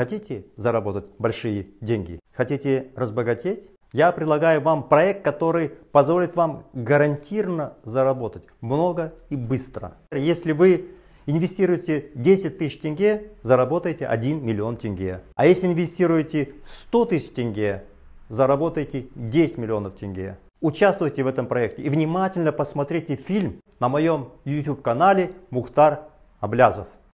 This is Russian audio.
Хотите заработать большие деньги? Хотите разбогатеть? Я предлагаю вам проект, который позволит вам гарантированно заработать много и быстро. Если вы инвестируете 10 тысяч тенге, заработаете 1 миллион тенге. А если инвестируете 100 тысяч тенге, заработаете 10 миллионов тенге. Участвуйте в этом проекте и внимательно посмотрите фильм на моем YouTube канале Мухтар Облязов.